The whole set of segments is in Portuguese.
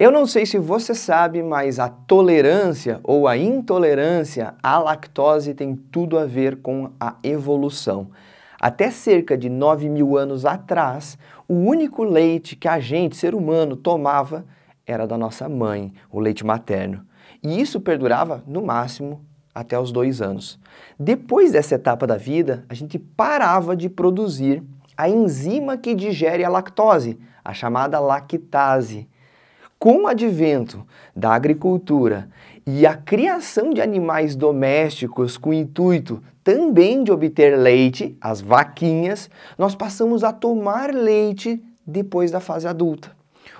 Eu não sei se você sabe, mas a tolerância ou a intolerância à lactose tem tudo a ver com a evolução. Até cerca de 9 mil anos atrás, o único leite que a gente, ser humano, tomava era da nossa mãe, o leite materno. E isso perdurava, no máximo, até os dois anos. Depois dessa etapa da vida, a gente parava de produzir a enzima que digere a lactose, a chamada lactase com o advento da agricultura e a criação de animais domésticos com o intuito também de obter leite, as vaquinhas, nós passamos a tomar leite depois da fase adulta.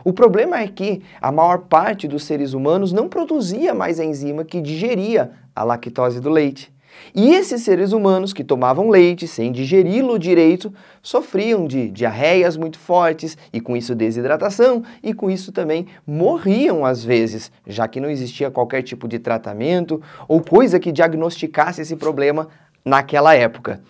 O problema é que a maior parte dos seres humanos não produzia mais a enzima que digeria a lactose do leite. E esses seres humanos que tomavam leite sem digeri-lo direito sofriam de diarreias muito fortes e com isso desidratação e com isso também morriam às vezes, já que não existia qualquer tipo de tratamento ou coisa que diagnosticasse esse problema naquela época.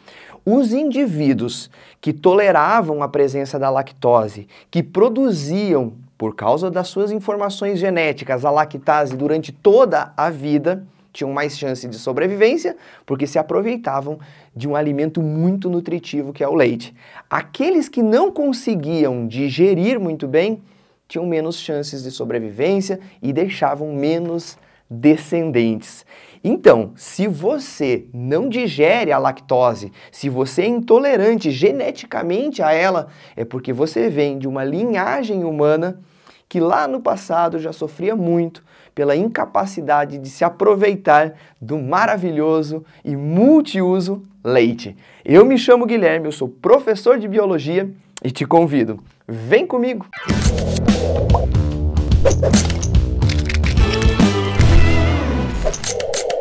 Os indivíduos que toleravam a presença da lactose, que produziam, por causa das suas informações genéticas, a lactase durante toda a vida, tinham mais chance de sobrevivência porque se aproveitavam de um alimento muito nutritivo que é o leite. Aqueles que não conseguiam digerir muito bem tinham menos chances de sobrevivência e deixavam menos descendentes. Então, se você não digere a lactose, se você é intolerante geneticamente a ela, é porque você vem de uma linhagem humana que lá no passado já sofria muito pela incapacidade de se aproveitar do maravilhoso e multiuso leite. Eu me chamo Guilherme, eu sou professor de biologia e te convido. Vem comigo!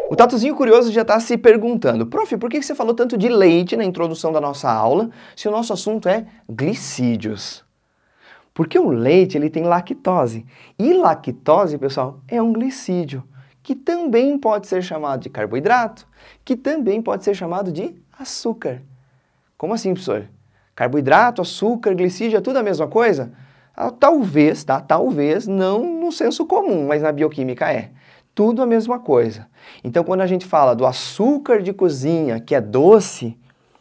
O tatuzinho Curioso já está se perguntando, prof, por que você falou tanto de leite na introdução da nossa aula se o nosso assunto é glicídios? Porque o leite ele tem lactose. E lactose, pessoal, é um glicídio, que também pode ser chamado de carboidrato, que também pode ser chamado de açúcar. Como assim, professor? Carboidrato, açúcar, glicídio é tudo a mesma coisa? Ah, talvez, tá? Talvez, não no senso comum, mas na bioquímica é. Tudo a mesma coisa. Então, quando a gente fala do açúcar de cozinha, que é doce,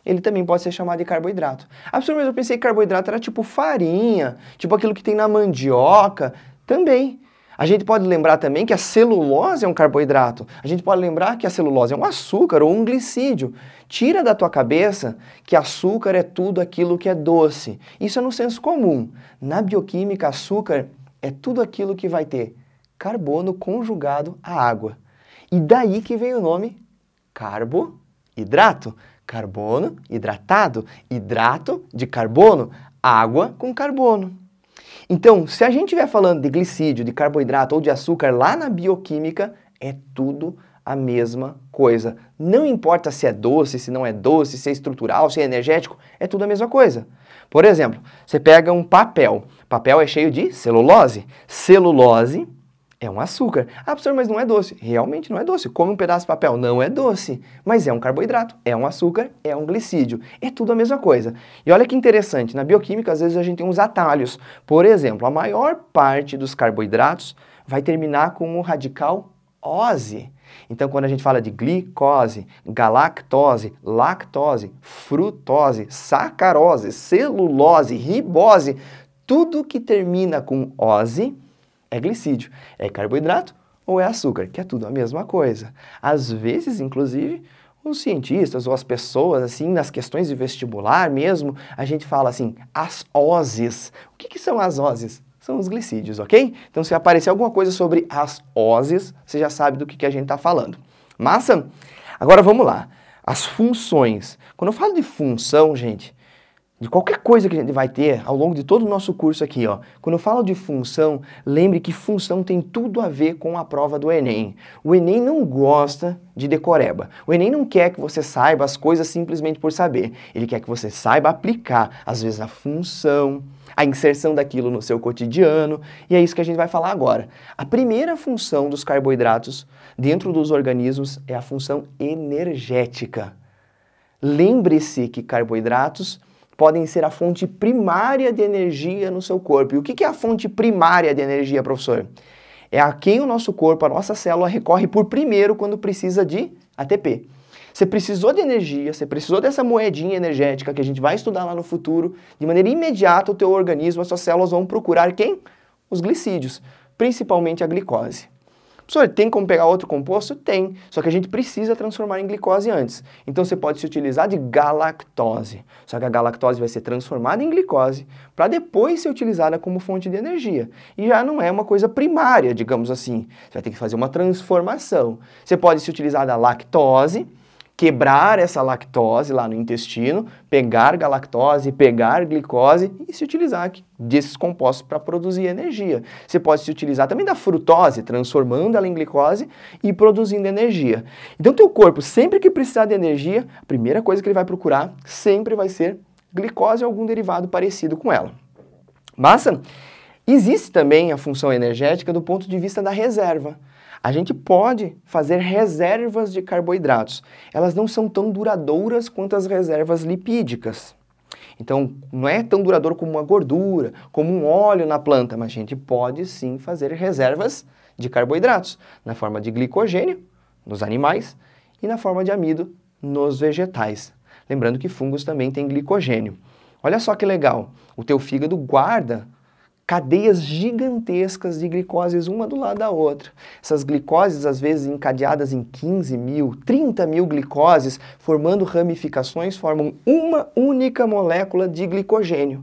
ele também pode ser chamado de carboidrato. Absolutamente, eu pensei que carboidrato era tipo farinha, tipo aquilo que tem na mandioca, também. A gente pode lembrar também que a celulose é um carboidrato. A gente pode lembrar que a celulose é um açúcar ou um glicídio. Tira da tua cabeça que açúcar é tudo aquilo que é doce. Isso é no senso comum. Na bioquímica, açúcar é tudo aquilo que vai ter carbono conjugado à água. E daí que vem o nome carboidrato. Carbono hidratado, hidrato de carbono, água com carbono. Então, se a gente estiver falando de glicídio, de carboidrato ou de açúcar lá na bioquímica, é tudo a mesma coisa. Não importa se é doce, se não é doce, se é estrutural, se é energético, é tudo a mesma coisa. Por exemplo, você pega um papel. Papel é cheio de celulose. Celulose é um açúcar. Ah, professor, mas não é doce. Realmente não é doce. Come um pedaço de papel, não é doce. Mas é um carboidrato, é um açúcar, é um glicídio. É tudo a mesma coisa. E olha que interessante, na bioquímica às vezes a gente tem uns atalhos. Por exemplo, a maior parte dos carboidratos vai terminar com o um radical ose. Então, quando a gente fala de glicose, galactose, lactose, frutose, sacarose, celulose, ribose, tudo que termina com ose é glicídio. É carboidrato ou é açúcar, que é tudo a mesma coisa. Às vezes, inclusive, os cientistas ou as pessoas, assim, nas questões de vestibular mesmo, a gente fala assim, as oses. O que, que são as oses? São os glicídios, ok? Então, se aparecer alguma coisa sobre as oses, você já sabe do que, que a gente está falando. Massa? Agora vamos lá. As funções. Quando eu falo de função, gente, de qualquer coisa que a gente vai ter ao longo de todo o nosso curso aqui, ó. Quando eu falo de função, lembre que função tem tudo a ver com a prova do Enem. O Enem não gosta de decoreba. O Enem não quer que você saiba as coisas simplesmente por saber. Ele quer que você saiba aplicar, às vezes, a função, a inserção daquilo no seu cotidiano, e é isso que a gente vai falar agora. A primeira função dos carboidratos dentro dos organismos é a função energética. Lembre-se que carboidratos podem ser a fonte primária de energia no seu corpo. E o que é a fonte primária de energia, professor? É a quem o nosso corpo, a nossa célula, recorre por primeiro quando precisa de ATP. Você precisou de energia, você precisou dessa moedinha energética que a gente vai estudar lá no futuro. De maneira imediata, o teu organismo, as suas células vão procurar quem? Os glicídios, principalmente a glicose. Professor, tem como pegar outro composto? Tem, só que a gente precisa transformar em glicose antes. Então você pode se utilizar de galactose, só que a galactose vai ser transformada em glicose para depois ser utilizada como fonte de energia. E já não é uma coisa primária, digamos assim. Você vai ter que fazer uma transformação. Você pode se utilizar da lactose, quebrar essa lactose lá no intestino, pegar galactose, pegar glicose e se utilizar desses compostos para produzir energia. Você pode se utilizar também da frutose, transformando ela em glicose e produzindo energia. Então, teu corpo, sempre que precisar de energia, a primeira coisa que ele vai procurar sempre vai ser glicose ou algum derivado parecido com ela. Massa? Existe também a função energética do ponto de vista da reserva. A gente pode fazer reservas de carboidratos. Elas não são tão duradouras quanto as reservas lipídicas. Então, não é tão duradouro como uma gordura, como um óleo na planta, mas a gente pode sim fazer reservas de carboidratos na forma de glicogênio nos animais e na forma de amido nos vegetais. Lembrando que fungos também têm glicogênio. Olha só que legal, o teu fígado guarda cadeias gigantescas de glicoses, uma do lado da outra. Essas glicoses, às vezes encadeadas em 15 mil, 30 mil glicoses, formando ramificações, formam uma única molécula de glicogênio.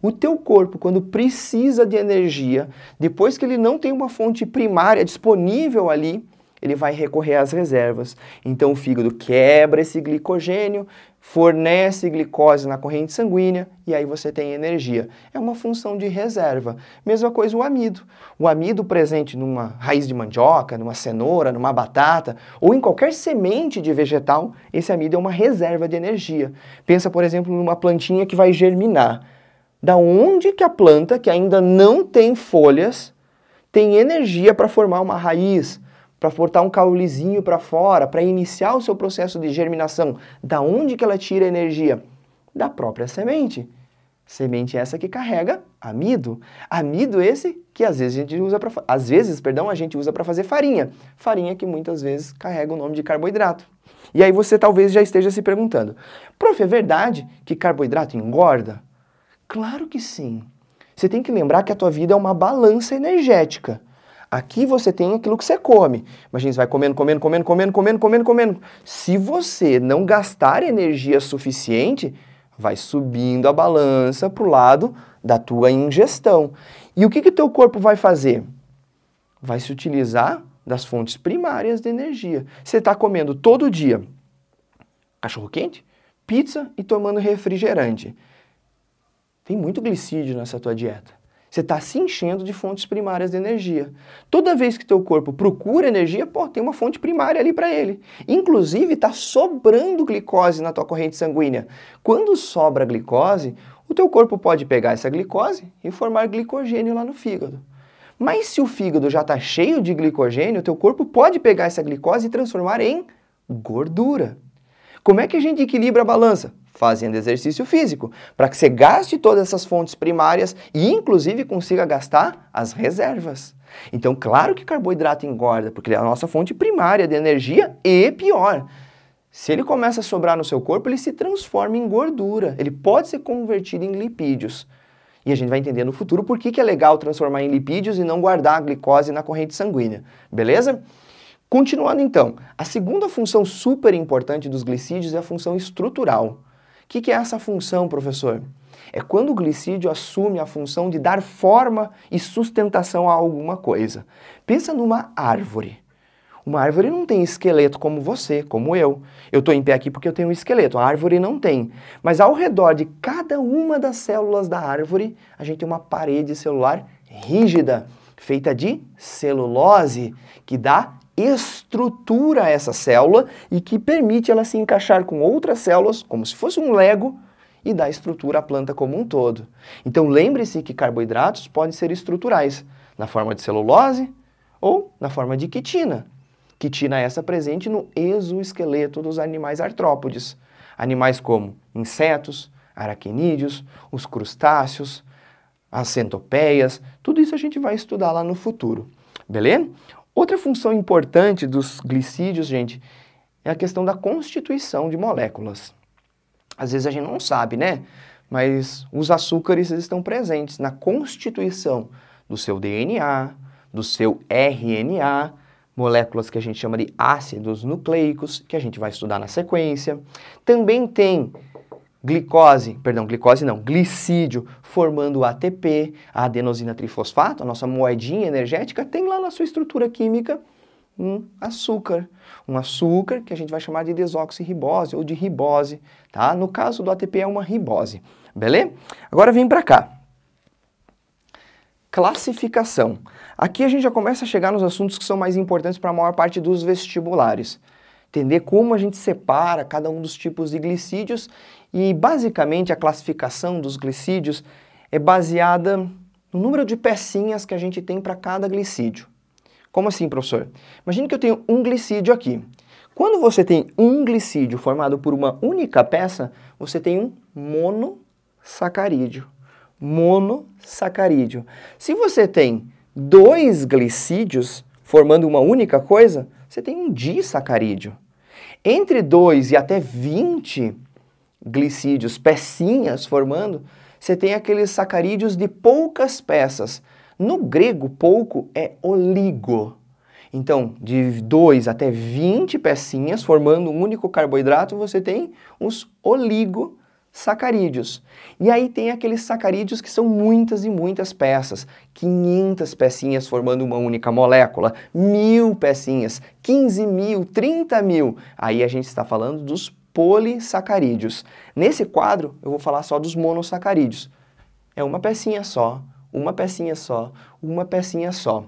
O teu corpo, quando precisa de energia, depois que ele não tem uma fonte primária disponível ali, ele vai recorrer às reservas. Então o fígado quebra esse glicogênio, fornece glicose na corrente sanguínea e aí você tem energia. É uma função de reserva. Mesma coisa o amido. O amido presente numa raiz de mandioca, numa cenoura, numa batata ou em qualquer semente de vegetal, esse amido é uma reserva de energia. Pensa, por exemplo, numa plantinha que vai germinar. Da onde que a planta que ainda não tem folhas tem energia para formar uma raiz, para portar um caulezinho para fora, para iniciar o seu processo de germinação. Da onde que ela tira energia? Da própria semente. Semente essa que carrega amido. Amido esse que às vezes a gente usa para às vezes, perdão, a gente usa para fazer farinha. Farinha que muitas vezes carrega o nome de carboidrato. E aí você talvez já esteja se perguntando: "Prof, é verdade que carboidrato engorda?" Claro que sim. Você tem que lembrar que a tua vida é uma balança energética. Aqui você tem aquilo que você come. Imagina, você vai comendo, comendo, comendo, comendo, comendo, comendo, comendo. Se você não gastar energia suficiente, vai subindo a balança para o lado da tua ingestão. E o que que teu corpo vai fazer? Vai se utilizar das fontes primárias de energia. Você está comendo todo dia cachorro quente, pizza e tomando refrigerante. Tem muito glicídio nessa tua dieta. Você está se enchendo de fontes primárias de energia. Toda vez que teu corpo procura energia, pô, tem uma fonte primária ali para ele. Inclusive, está sobrando glicose na tua corrente sanguínea. Quando sobra glicose, o teu corpo pode pegar essa glicose e formar glicogênio lá no fígado. Mas se o fígado já está cheio de glicogênio, o teu corpo pode pegar essa glicose e transformar em gordura. Como é que a gente equilibra a balança? fazendo exercício físico, para que você gaste todas essas fontes primárias e, inclusive, consiga gastar as reservas. Então, claro que carboidrato engorda, porque ele é a nossa fonte primária de energia e pior. Se ele começa a sobrar no seu corpo, ele se transforma em gordura. Ele pode ser convertido em lipídios. E a gente vai entender no futuro por que, que é legal transformar em lipídios e não guardar a glicose na corrente sanguínea. Beleza? Continuando então, a segunda função super importante dos glicídios é a função estrutural que, que é essa função, professor? É quando o glicídio assume a função de dar forma e sustentação a alguma coisa. Pensa numa árvore. Uma árvore não tem esqueleto como você, como eu. Eu estou em pé aqui porque eu tenho um esqueleto, a árvore não tem. Mas ao redor de cada uma das células da árvore, a gente tem uma parede celular rígida, feita de celulose, que dá estrutura essa célula e que permite ela se encaixar com outras células, como se fosse um lego, e dá estrutura à planta como um todo. Então lembre-se que carboidratos podem ser estruturais, na forma de celulose ou na forma de quitina. Quitina é essa presente no exoesqueleto dos animais artrópodes. Animais como insetos, aracnídeos, os crustáceos, as centopeias, tudo isso a gente vai estudar lá no futuro. Beleza? Outra função importante dos glicídios, gente, é a questão da constituição de moléculas. Às vezes a gente não sabe, né? Mas os açúcares estão presentes na constituição do seu DNA, do seu RNA, moléculas que a gente chama de ácidos nucleicos, que a gente vai estudar na sequência. Também tem glicose, perdão, glicose não, glicídio, formando ATP, a adenosina trifosfato, a nossa moedinha energética, tem lá na sua estrutura química um açúcar, um açúcar que a gente vai chamar de desoxirribose ou de ribose, tá? No caso do ATP é uma ribose, beleza? Agora vem para cá. Classificação. Aqui a gente já começa a chegar nos assuntos que são mais importantes para a maior parte dos vestibulares entender como a gente separa cada um dos tipos de glicídios e basicamente a classificação dos glicídios é baseada no número de pecinhas que a gente tem para cada glicídio. Como assim, professor? Imagine que eu tenho um glicídio aqui. Quando você tem um glicídio formado por uma única peça, você tem um monossacarídeo. Monossacarídeo. Se você tem dois glicídios formando uma única coisa, você tem um disacarídeo. Entre 2 e até 20 glicídios, pecinhas formando, você tem aqueles sacarídeos de poucas peças. No grego, pouco é oligo. Então, de 2 até 20 pecinhas formando um único carboidrato, você tem os oligo sacarídeos. E aí tem aqueles sacarídeos que são muitas e muitas peças, 500 pecinhas formando uma única molécula, mil pecinhas, 15 mil, 30 mil. Aí a gente está falando dos polissacarídeos. Nesse quadro eu vou falar só dos monossacarídeos. É uma pecinha só, uma pecinha só, uma pecinha só.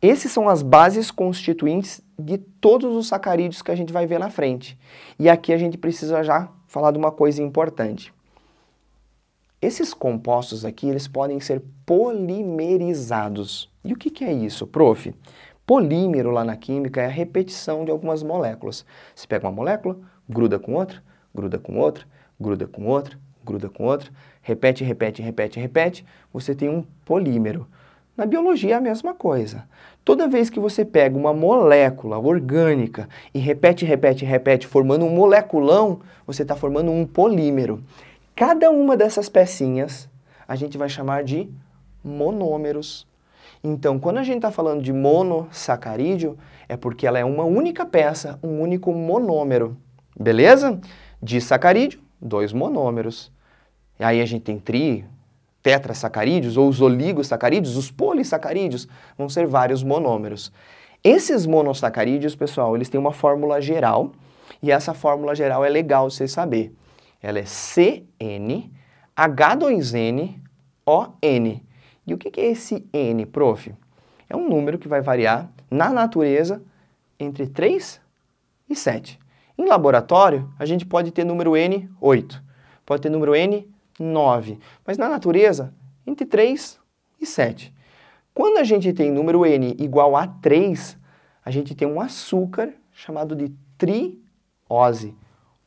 Esses são as bases constituintes de todos os sacarídeos que a gente vai ver na frente. E aqui a gente precisa já falar de uma coisa importante. Esses compostos aqui, eles podem ser polimerizados. E o que, que é isso, prof? Polímero lá na química é a repetição de algumas moléculas. Você pega uma molécula, gruda com outra, gruda com outra, gruda com outra, gruda com outra, repete, repete, repete, repete, você tem um polímero. Na biologia é a mesma coisa. Toda vez que você pega uma molécula orgânica e repete, repete, repete, formando um moleculão, você está formando um polímero. Cada uma dessas pecinhas a gente vai chamar de monômeros. Então, quando a gente está falando de monossacarídeo, é porque ela é uma única peça, um único monômero. Beleza? De sacarídeo, dois monômeros. E aí a gente tem tri, tetrasacarídeos ou os oligosacarídeos, os polissacarídeos, vão ser vários monômeros. Esses monossacarídeos, pessoal, eles têm uma fórmula geral e essa fórmula geral é legal você saber. Ela é CnH2NON. E o que é esse N, prof? É um número que vai variar na natureza entre 3 e 7. Em laboratório, a gente pode ter número N 8, pode ter número N 9. Mas na natureza, entre 3 e 7. Quando a gente tem número n igual a 3, a gente tem um açúcar chamado de triose.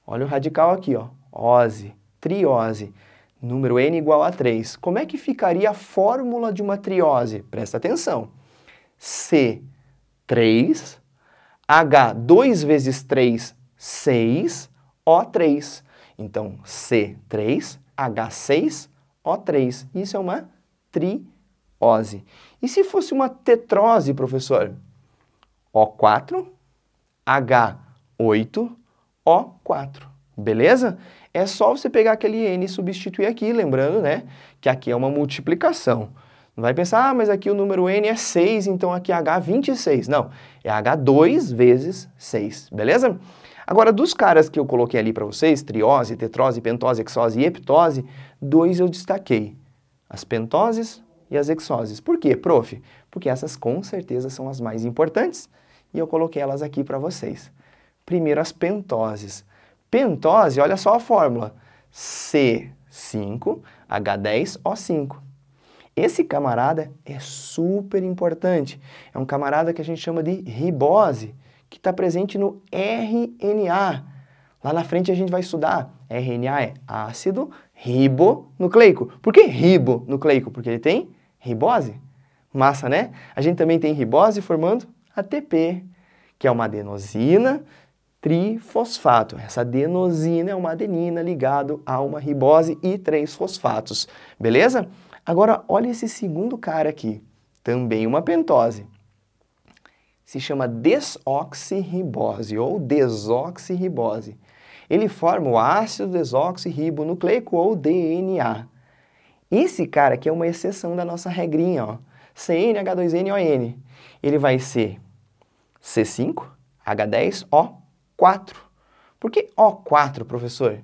Olha o radical aqui, ó. Ose, triose. Número n igual a 3. Como é que ficaria a fórmula de uma triose? Presta atenção. C3, H 2 vezes 3, 6, O3. Então, C3, H6O3. Isso é uma triose. E se fosse uma tetrose, professor? O4, H8, O4. Beleza? É só você pegar aquele N e substituir aqui, lembrando, né, que aqui é uma multiplicação. Não vai pensar, ah, mas aqui o número N é 6, então aqui é H26. Não, é H2 vezes 6, beleza? Agora, dos caras que eu coloquei ali para vocês, triose, tetrose, pentose, hexose e heptose, dois eu destaquei, as pentoses e as hexoses. Por quê, prof? Porque essas com certeza são as mais importantes e eu coloquei elas aqui para vocês. Primeiro, as pentoses. Pentose, olha só a fórmula, C5H10O5. Esse camarada é super importante. É um camarada que a gente chama de ribose que está presente no RNA. Lá na frente a gente vai estudar. RNA é ácido ribonucleico. Por que ribonucleico? Porque ele tem ribose. Massa, né? A gente também tem ribose formando ATP, que é uma adenosina trifosfato. Essa adenosina é uma adenina ligado a uma ribose e três fosfatos. Beleza? Agora olha esse segundo cara aqui, também uma pentose se chama desoxirribose ou desoxirribose. Ele forma o ácido desoxirribonucleico ou DNA. Esse cara aqui é uma exceção da nossa regrinha, ó. CnH2nON. Ele vai ser C5H10O4. Por que O4, professor?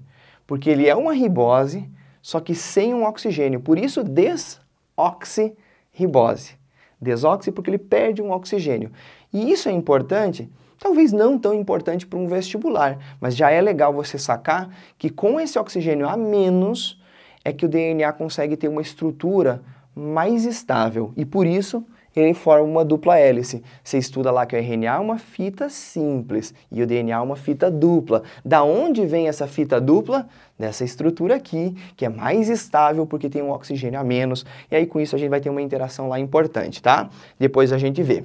Porque ele é uma ribose, só que sem um oxigênio. Por isso, desoxirribose. Desoxi porque ele perde um oxigênio. E isso é importante, talvez não tão importante para um vestibular, mas já é legal você sacar que com esse oxigênio a menos é que o DNA consegue ter uma estrutura mais estável e por isso ele forma uma dupla hélice. Você estuda lá que o RNA é uma fita simples e o DNA é uma fita dupla. Da onde vem essa fita dupla? Dessa estrutura aqui, que é mais estável porque tem um oxigênio a menos. E aí com isso a gente vai ter uma interação lá importante, tá? Depois a gente vê.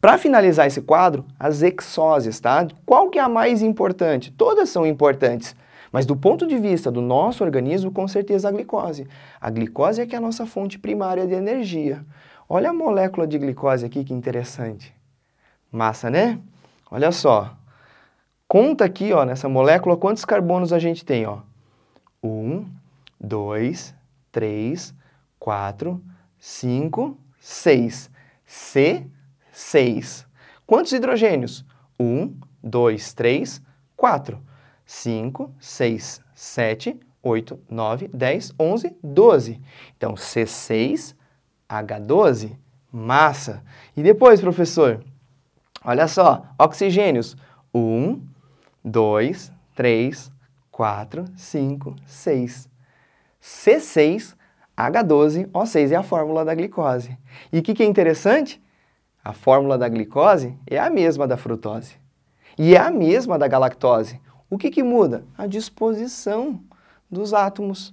Para finalizar esse quadro, as exoses, tá? Qual que é a mais importante? Todas são importantes, mas do ponto de vista do nosso organismo, com certeza a glicose. A glicose é que é a nossa fonte primária de energia. Olha a molécula de glicose aqui, que interessante. Massa, né? Olha só. Conta aqui, ó, nessa molécula, quantos carbonos a gente tem, ó. Um, dois, três, quatro, cinco, seis. C 6. Quantos hidrogênios? 1, 2, 3, 4, 5, 6, 7, 8, 9, 10, 11, 12. Então, C6H12, massa. E depois, professor, olha só, oxigênios. 1, 2, 3, 4, 5, 6. C6H12O6 é a fórmula da glicose. E o que, que é interessante? A fórmula da glicose é a mesma da frutose e é a mesma da galactose. O que, que muda? A disposição dos átomos.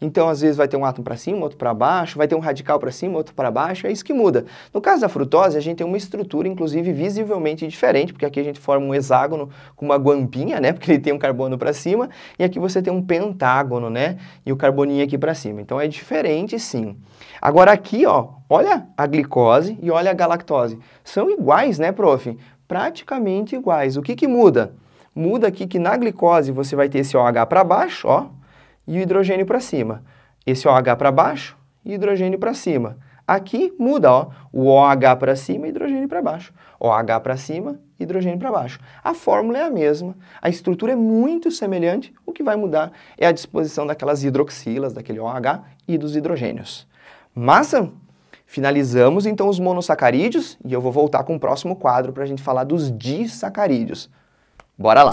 Então, às vezes, vai ter um átomo para cima, outro para baixo, vai ter um radical para cima, outro para baixo, é isso que muda. No caso da frutose, a gente tem uma estrutura, inclusive, visivelmente diferente, porque aqui a gente forma um hexágono com uma guampinha, né? Porque ele tem um carbono para cima, e aqui você tem um pentágono, né? E o carboninho aqui para cima. Então, é diferente, sim. Agora, aqui, ó, Olha a glicose e olha a galactose. São iguais, né, prof? Praticamente iguais. O que, que muda? Muda aqui que na glicose você vai ter esse OH para baixo, ó, e o hidrogênio para cima. Esse OH para baixo e hidrogênio para cima. Aqui muda, ó, o OH para cima e hidrogênio para baixo. OH para cima, hidrogênio para baixo. A fórmula é a mesma, a estrutura é muito semelhante, o que vai mudar é a disposição daquelas hidroxilas, daquele OH e dos hidrogênios. Massa? Finalizamos então os monossacarídeos e eu vou voltar com o próximo quadro para a gente falar dos disacarídeos. Bora lá!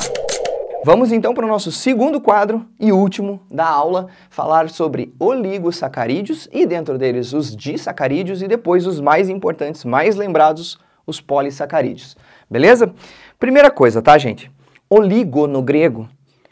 Vamos então para o nosso segundo quadro e último da aula, falar sobre oligosacarídeos e dentro deles os disacarídeos e depois os mais importantes, mais lembrados, os polissacarídeos. Beleza? Primeira coisa, tá, gente? Oligo no grego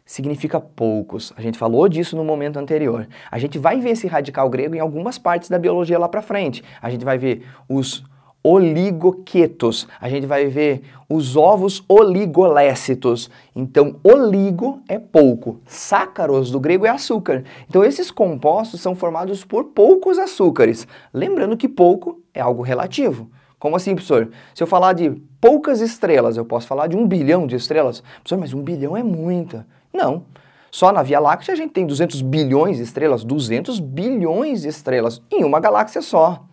significa poucos. A gente falou disso no momento anterior. A gente vai ver esse radical grego em algumas partes da biologia lá para frente. A gente vai ver os oligoquetos, a gente vai ver os ovos oligolécitos. Então, oligo é pouco, sácaros do grego é açúcar. Então, esses compostos são formados por poucos açúcares. Lembrando que pouco é algo relativo. Como assim, professor? Se eu falar de poucas estrelas, eu posso falar de um bilhão de estrelas? Professor, mas um bilhão é muita. Não. Só na Via Láctea a gente tem 200 bilhões de estrelas, 200 bilhões de estrelas em uma galáxia só.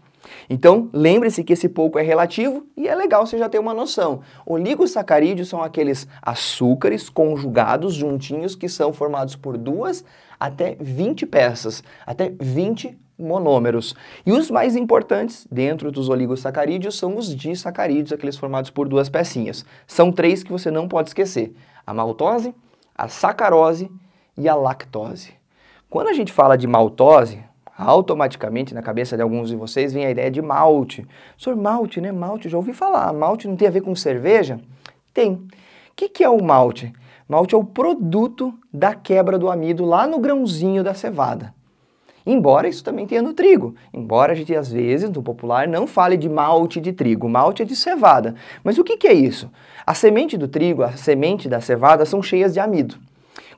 Então, lembre-se que esse pouco é relativo e é legal você já ter uma noção. Oligosacarídeos são aqueles açúcares conjugados juntinhos que são formados por duas até 20 peças, até 20 monômeros. E os mais importantes dentro dos oligosacarídeos são os disacarídeos, aqueles formados por duas pecinhas. São três que você não pode esquecer: a maltose, a sacarose e a lactose. Quando a gente fala de maltose, automaticamente na cabeça de alguns de vocês vem a ideia de malte. Senhor, malte, né? Malte, já ouvi falar. Malte não tem a ver com cerveja? Tem. O que, que é o malte? Malte é o produto da quebra do amido lá no grãozinho da cevada. Embora isso também tenha no trigo. Embora a gente, às vezes, no popular, não fale de malte de trigo. Malte é de cevada. Mas o que, que é isso? A semente do trigo, a semente da cevada são cheias de amido.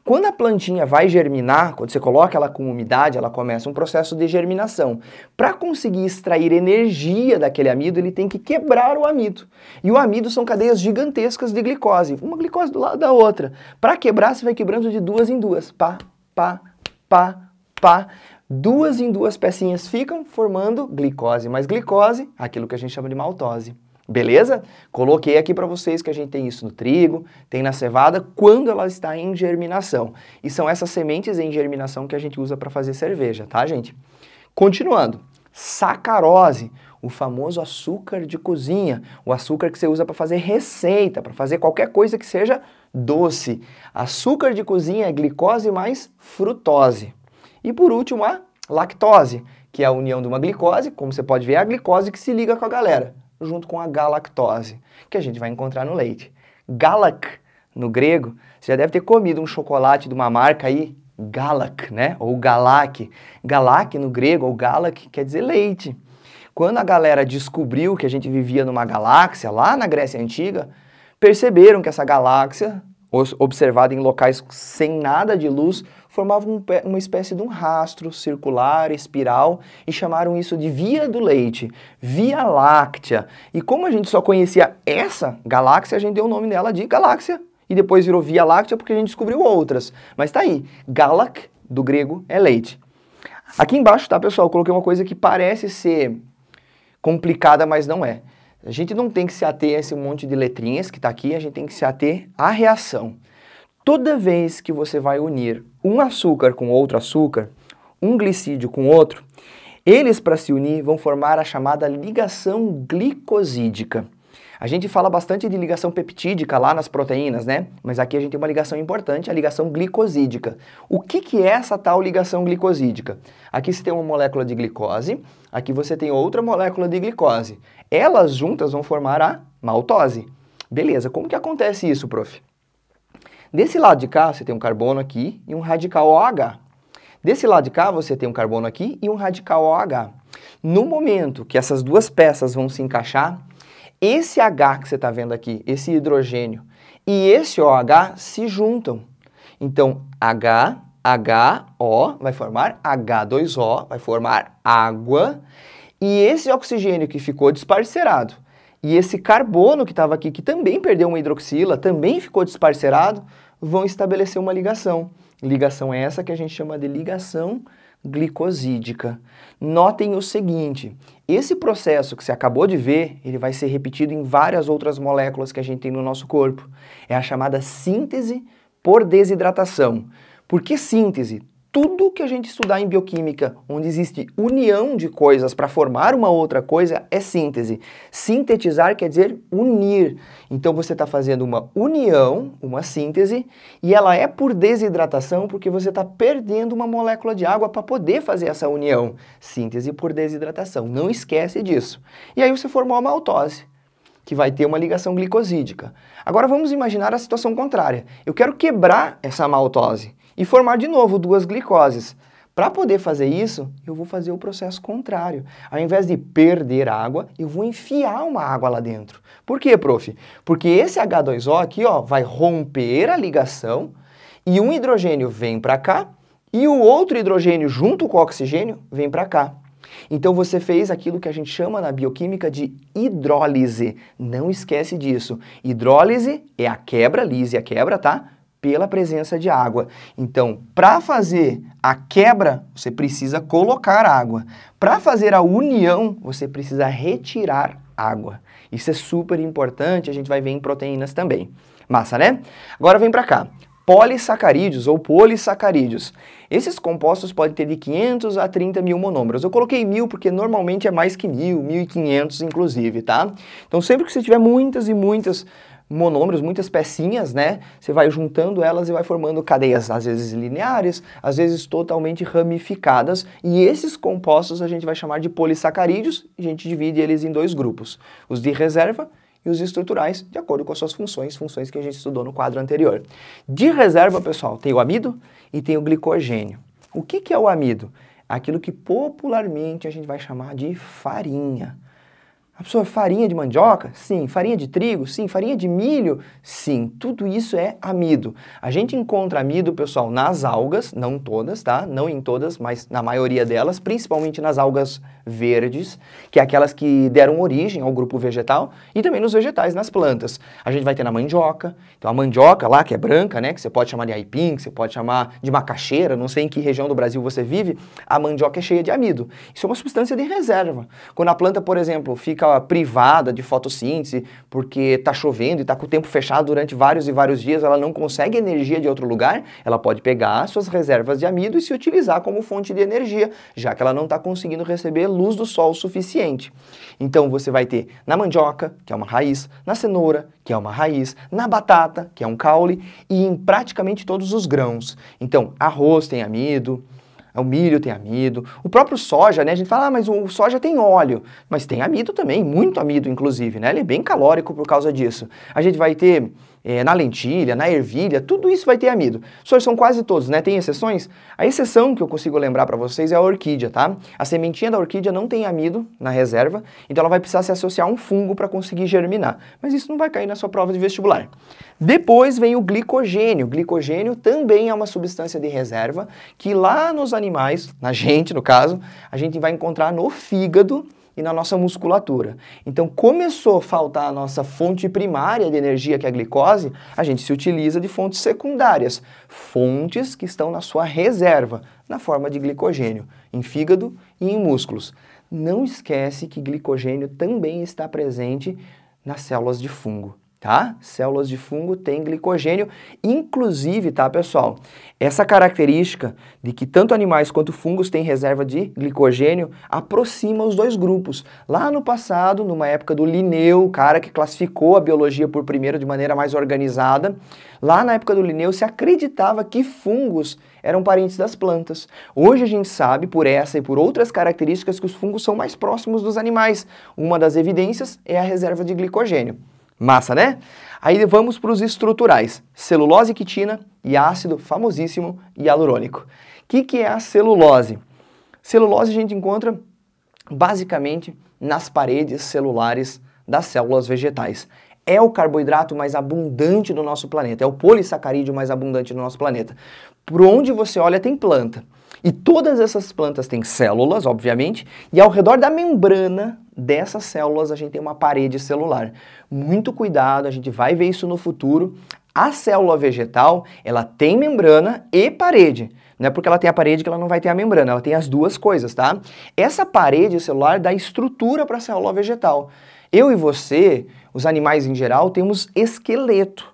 Quando a plantinha vai germinar, quando você coloca ela com umidade, ela começa um processo de germinação. Para conseguir extrair energia daquele amido, ele tem que quebrar o amido. E o amido são cadeias gigantescas de glicose, uma glicose do lado da outra. Para quebrar, você vai quebrando de duas em duas. Pá, pá, pá, pá duas em duas pecinhas ficam formando glicose mais glicose, aquilo que a gente chama de maltose. Beleza? Coloquei aqui para vocês que a gente tem isso no trigo, tem na cevada, quando ela está em germinação. E são essas sementes em germinação que a gente usa para fazer cerveja, tá, gente? Continuando, sacarose, o famoso açúcar de cozinha, o açúcar que você usa para fazer receita, para fazer qualquer coisa que seja doce. Açúcar de cozinha é glicose mais frutose. E por último, a lactose, que é a união de uma glicose, como você pode ver, é a glicose que se liga com a galera, junto com a galactose, que a gente vai encontrar no leite. Galac, no grego, você já deve ter comido um chocolate de uma marca aí, Galak, né? Ou Galak. Galak no grego, ou Galak, quer dizer leite. Quando a galera descobriu que a gente vivia numa galáxia, lá na Grécia Antiga, perceberam que essa galáxia, observada em locais sem nada de luz, formava um, uma espécie de um rastro circular, espiral, e chamaram isso de Via do Leite, Via Láctea. E como a gente só conhecia essa galáxia, a gente deu o nome dela de galáxia. E depois virou Via Láctea porque a gente descobriu outras. Mas tá aí, Galac, do grego, é leite. Aqui embaixo, tá, pessoal, eu coloquei uma coisa que parece ser complicada, mas não é. A gente não tem que se ater a esse monte de letrinhas que está aqui, a gente tem que se ater à reação. Toda vez que você vai unir um açúcar com outro açúcar, um glicídio com outro, eles para se unir vão formar a chamada ligação glicosídica. A gente fala bastante de ligação peptídica lá nas proteínas, né? Mas aqui a gente tem uma ligação importante, a ligação glicosídica. O que, que é essa tal ligação glicosídica? Aqui você tem uma molécula de glicose, aqui você tem outra molécula de glicose. Elas juntas vão formar a maltose. Beleza, como que acontece isso, prof? Desse lado de cá, você tem um carbono aqui e um radical OH. Desse lado de cá, você tem um carbono aqui e um radical OH. No momento que essas duas peças vão se encaixar, esse H que você está vendo aqui, esse hidrogênio, e esse OH se juntam. Então, H, O vai formar H2O, vai formar água, e esse oxigênio que ficou disparcerado e esse carbono que estava aqui, que também perdeu uma hidroxila, também ficou desparcerado, vão estabelecer uma ligação. Ligação é essa que a gente chama de ligação glicosídica. Notem o seguinte, esse processo que você acabou de ver, ele vai ser repetido em várias outras moléculas que a gente tem no nosso corpo. É a chamada síntese por desidratação. Por que síntese? tudo que a gente estudar em bioquímica, onde existe união de coisas para formar uma outra coisa, é síntese. Sintetizar quer dizer unir. Então você está fazendo uma união, uma síntese, e ela é por desidratação porque você está perdendo uma molécula de água para poder fazer essa união. Síntese por desidratação. Não esquece disso. E aí você formou a maltose que vai ter uma ligação glicosídica. Agora vamos imaginar a situação contrária. Eu quero quebrar essa maltose e formar de novo duas glicoses. Para poder fazer isso, eu vou fazer o processo contrário. Ao invés de perder água, eu vou enfiar uma água lá dentro. Por quê, prof? Porque esse H2O aqui ó, vai romper a ligação e um hidrogênio vem para cá e o outro hidrogênio junto com o oxigênio vem para cá. Então você fez aquilo que a gente chama na bioquímica de hidrólise. Não esquece disso. Hidrólise é a quebra, lise é a quebra, tá? pela presença de água. Então, para fazer a quebra, você precisa colocar água. Para fazer a união, você precisa retirar água. Isso é super importante, a gente vai ver em proteínas também. Massa, né? Agora vem para cá. Polissacarídeos ou polissacarídeos. Esses compostos podem ter de 500 a 30 mil monômeros. Eu coloquei mil porque normalmente é mais que mil, 1.500 inclusive, tá? Então sempre que você tiver muitas e muitas monômeros, muitas pecinhas, né? Você vai juntando elas e vai formando cadeias, às vezes lineares, às vezes totalmente ramificadas. E esses compostos a gente vai chamar de polissacarídeos, a gente divide eles em dois grupos: os de reserva e os estruturais, de acordo com as suas funções, funções que a gente estudou no quadro anterior. De reserva, pessoal, tem o amido e tem o glicogênio. O que, que é o amido? Aquilo que popularmente a gente vai chamar de farinha. A pessoa, farinha de mandioca? Sim. Farinha de trigo? Sim. Farinha de milho? Sim. Tudo isso é amido. A gente encontra amido, pessoal, nas algas, não todas, tá? Não em todas, mas na maioria delas, principalmente nas algas verdes, que é aquelas que deram origem ao grupo vegetal, e também nos vegetais, nas plantas. A gente vai ter na mandioca. Então a mandioca lá, que é branca, né, que você pode chamar de aipim, que você pode chamar de macaxeira, não sei em que região do Brasil você vive, a mandioca é cheia de amido. Isso é uma substância de reserva. Quando a planta, por exemplo, fica privada de fotossíntese porque está chovendo e está com o tempo fechado durante vários e vários dias, ela não consegue energia de outro lugar, ela pode pegar suas reservas de amido e se utilizar como fonte de energia, já que ela não está conseguindo receber luz do sol suficiente. Então você vai ter na mandioca, que é uma raiz, na cenoura, que é uma raiz, na batata, que é um caule, e em praticamente todos os grãos. Então, arroz tem amido, é o milho tem amido, o próprio soja, né? A gente fala, ah, mas o soja tem óleo, mas tem amido também, muito amido, inclusive, né? Ele é bem calórico por causa disso. A gente vai ter é, na lentilha, na ervilha, tudo isso vai ter amido. Só são quase todos, né? Tem exceções? A exceção que eu consigo lembrar para vocês é a orquídea, tá? A sementinha da orquídea não tem amido na reserva, então ela vai precisar se associar a um fungo para conseguir germinar. Mas isso não vai cair na sua prova de vestibular. Depois vem o glicogênio. O glicogênio também é uma substância de reserva que lá nos animais, na gente no caso, a gente vai encontrar no fígado e na nossa musculatura. Então, começou a faltar a nossa fonte primária de energia, que é a glicose, a gente se utiliza de fontes secundárias, fontes que estão na sua reserva, na forma de glicogênio, em fígado e em músculos. Não esquece que glicogênio também está presente nas células de fungo tá? Células de fungo têm glicogênio, inclusive, tá, pessoal? Essa característica de que tanto animais quanto fungos têm reserva de glicogênio aproxima os dois grupos. Lá no passado, numa época do Linneu, o cara que classificou a biologia por primeiro de maneira mais organizada, lá na época do Linneu se acreditava que fungos eram parentes das plantas. Hoje a gente sabe por essa e por outras características que os fungos são mais próximos dos animais. Uma das evidências é a reserva de glicogênio. Massa, né? Aí vamos para os estruturais, celulose e quitina e ácido famosíssimo hialurônico. O que, que é a celulose? Celulose a gente encontra basicamente nas paredes celulares das células vegetais. É o carboidrato mais abundante do nosso planeta, é o polissacarídeo mais abundante do nosso planeta. Por onde você olha tem planta. E todas essas plantas têm células, obviamente, e ao redor da membrana dessas células a gente tem uma parede celular. Muito cuidado, a gente vai ver isso no futuro. A célula vegetal, ela tem membrana e parede. Não é porque ela tem a parede que ela não vai ter a membrana, ela tem as duas coisas, tá? Essa parede celular dá estrutura para a célula vegetal. Eu e você, os animais em geral, temos esqueleto.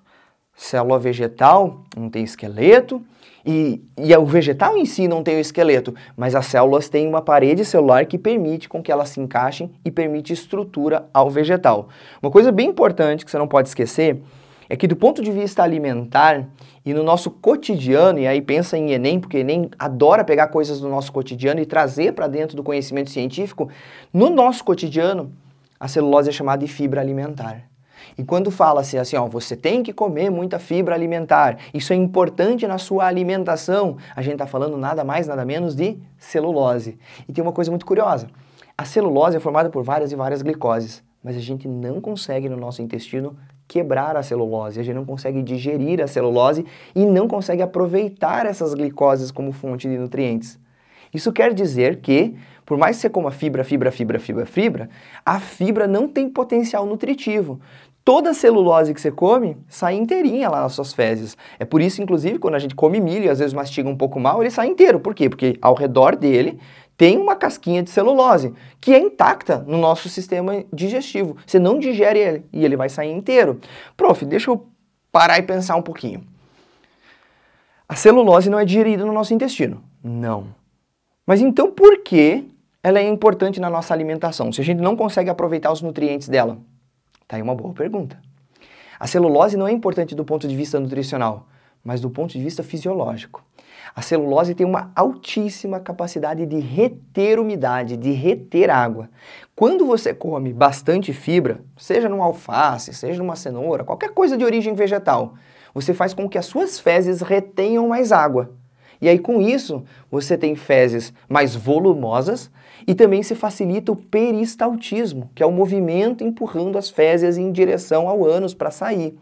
Célula vegetal não tem esqueleto, e, e é o vegetal em si não tem o esqueleto, mas as células têm uma parede celular que permite com que elas se encaixem e permite estrutura ao vegetal. Uma coisa bem importante que você não pode esquecer é que do ponto de vista alimentar e no nosso cotidiano, e aí pensa em Enem, porque Enem adora pegar coisas do nosso cotidiano e trazer para dentro do conhecimento científico, no nosso cotidiano, a celulose é chamada de fibra alimentar. E quando fala-se assim, assim, ó, você tem que comer muita fibra alimentar, isso é importante na sua alimentação, a gente está falando nada mais, nada menos de celulose. E tem uma coisa muito curiosa: a celulose é formada por várias e várias glicoses, mas a gente não consegue no nosso intestino quebrar a celulose, a gente não consegue digerir a celulose e não consegue aproveitar essas glicoses como fonte de nutrientes. Isso quer dizer que, por mais que você coma fibra, fibra, fibra, fibra, fibra, a fibra não tem potencial nutritivo toda a celulose que você come sai inteirinha lá nas suas fezes. É por isso, inclusive, quando a gente come milho e às vezes mastiga um pouco mal, ele sai inteiro. Por quê? Porque ao redor dele tem uma casquinha de celulose que é intacta no nosso sistema digestivo. Você não digere ele e ele vai sair inteiro. Prof, deixa eu parar e pensar um pouquinho. A celulose não é digerida no nosso intestino. Não. Mas então por que ela é importante na nossa alimentação se a gente não consegue aproveitar os nutrientes dela? Tá aí uma boa pergunta. A celulose não é importante do ponto de vista nutricional, mas do ponto de vista fisiológico. A celulose tem uma altíssima capacidade de reter umidade, de reter água. Quando você come bastante fibra, seja num alface, seja numa cenoura, qualquer coisa de origem vegetal, você faz com que as suas fezes retenham mais água. E aí com isso, você tem fezes mais volumosas, e também se facilita o peristaltismo, que é o movimento empurrando as fezes em direção ao ânus para sair.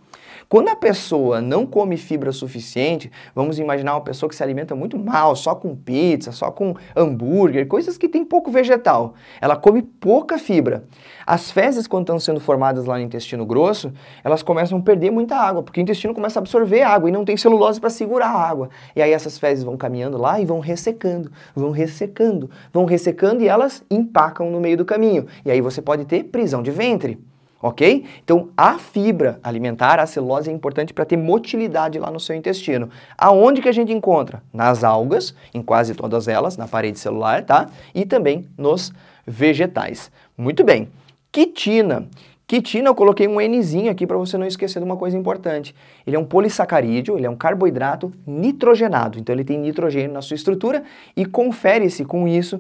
Quando a pessoa não come fibra suficiente, vamos imaginar uma pessoa que se alimenta muito mal, só com pizza, só com hambúrguer, coisas que tem pouco vegetal. Ela come pouca fibra. As fezes, quando estão sendo formadas lá no intestino grosso, elas começam a perder muita água, porque o intestino começa a absorver água e não tem celulose para segurar a água. E aí essas fezes vão caminhando lá e vão ressecando, vão ressecando, vão ressecando e elas empacam no meio do caminho. E aí você pode ter prisão de ventre ok? Então, a fibra alimentar, a celulose, é importante para ter motilidade lá no seu intestino. Aonde que a gente encontra? Nas algas, em quase todas elas, na parede celular, tá? E também nos vegetais. Muito bem. Quitina. Quitina, eu coloquei um Nzinho aqui para você não esquecer de uma coisa importante. Ele é um polissacarídeo, ele é um carboidrato nitrogenado, então ele tem nitrogênio na sua estrutura e confere-se com isso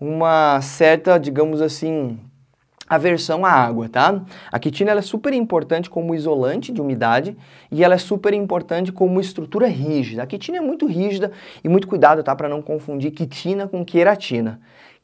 uma certa, digamos assim, aversão à água, tá? A quitina é super importante como isolante de umidade e ela é super importante como estrutura rígida. A quitina é muito rígida e muito cuidado, tá? Para não confundir quitina com queratina.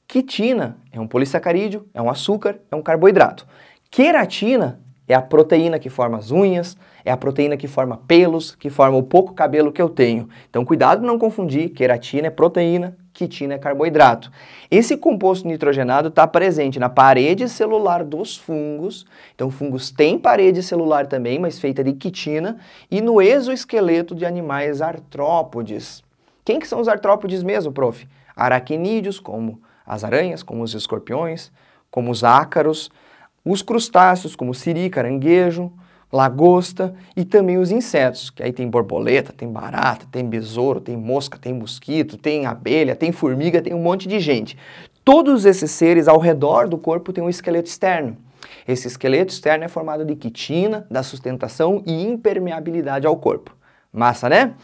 Quitina é um polissacarídeo, é um açúcar, é um carboidrato. Queratina é a proteína que forma as unhas, é a proteína que forma pelos, que forma o pouco cabelo que eu tenho. Então cuidado não confundir, queratina é proteína, quitina é carboidrato. Esse composto nitrogenado está presente na parede celular dos fungos. Então, fungos têm parede celular também, mas feita de quitina, e no exoesqueleto de animais artrópodes. Quem que são os artrópodes mesmo, prof? Aracnídeos, como as aranhas, como os escorpiões, como os ácaros, os crustáceos, como siri, caranguejo, lagosta e também os insetos, que aí tem borboleta, tem barata, tem besouro, tem mosca, tem mosquito, tem abelha, tem formiga, tem um monte de gente. Todos esses seres ao redor do corpo têm um esqueleto externo. Esse esqueleto externo é formado de quitina, da sustentação e impermeabilidade ao corpo. Massa, né?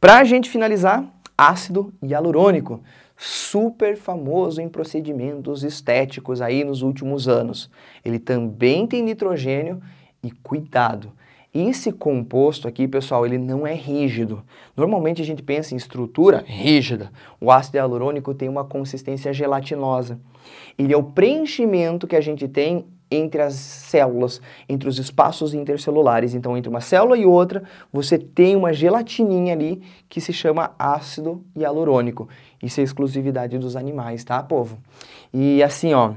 Para a gente finalizar, ácido hialurônico, super famoso em procedimentos estéticos aí nos últimos anos. Ele também tem nitrogênio e cuidado. Esse composto aqui, pessoal, ele não é rígido. Normalmente a gente pensa em estrutura rígida. O ácido hialurônico tem uma consistência gelatinosa. Ele é o preenchimento que a gente tem entre as células, entre os espaços intercelulares. Então, entre uma célula e outra, você tem uma gelatininha ali que se chama ácido hialurônico. Isso é exclusividade dos animais, tá, povo? E assim, ó,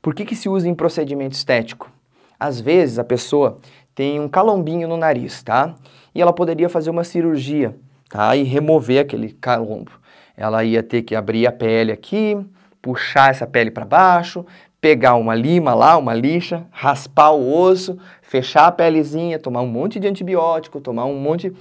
por que, que se usa em procedimento estético? Às vezes a pessoa tem um calombinho no nariz, tá? E ela poderia fazer uma cirurgia, tá? E remover aquele calombo. Ela ia ter que abrir a pele aqui, puxar essa pele para baixo, pegar uma lima lá, uma lixa, raspar o osso, fechar a pelezinha, tomar um monte de antibiótico, tomar um monte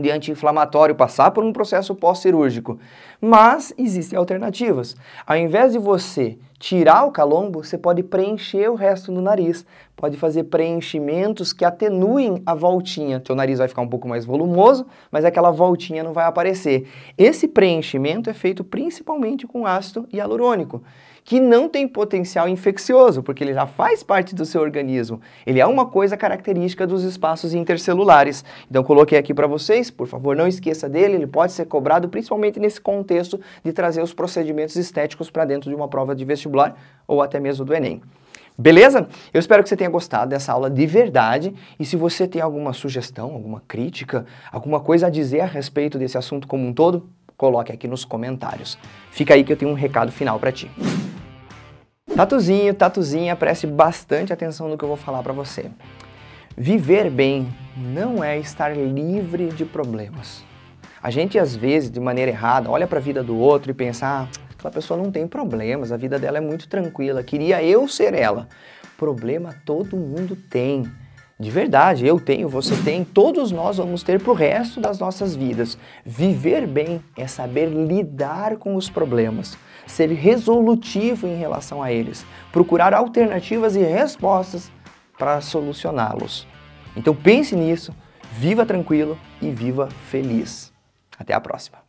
de anti-inflamatório passar por um processo pós-cirúrgico. Mas existem alternativas. Ao invés de você tirar o calombo, você pode preencher o resto do nariz. Pode fazer preenchimentos que atenuem a voltinha. Teu nariz vai ficar um pouco mais volumoso, mas aquela voltinha não vai aparecer. Esse preenchimento é feito principalmente com ácido hialurônico que não tem potencial infeccioso, porque ele já faz parte do seu organismo. Ele é uma coisa característica dos espaços intercelulares. Então coloquei aqui para vocês, por favor, não esqueça dele, ele pode ser cobrado principalmente nesse contexto de trazer os procedimentos estéticos para dentro de uma prova de vestibular ou até mesmo do ENEM. Beleza? Eu espero que você tenha gostado dessa aula de verdade. E se você tem alguma sugestão, alguma crítica, alguma coisa a dizer a respeito desse assunto como um todo, coloque aqui nos comentários. Fica aí que eu tenho um recado final para ti. Tatuzinho, tatuzinha, preste bastante atenção no que eu vou falar para você. Viver bem não é estar livre de problemas. A gente às vezes, de maneira errada, olha para a vida do outro e pensa: ah, aquela pessoa não tem problemas, a vida dela é muito tranquila, queria eu ser ela. Problema todo mundo tem. De verdade, eu tenho, você tem, todos nós vamos ter pro resto das nossas vidas. Viver bem é saber lidar com os problemas ser resolutivo em relação a eles, procurar alternativas e respostas para solucioná-los. Então pense nisso, viva tranquilo e viva feliz. Até a próxima!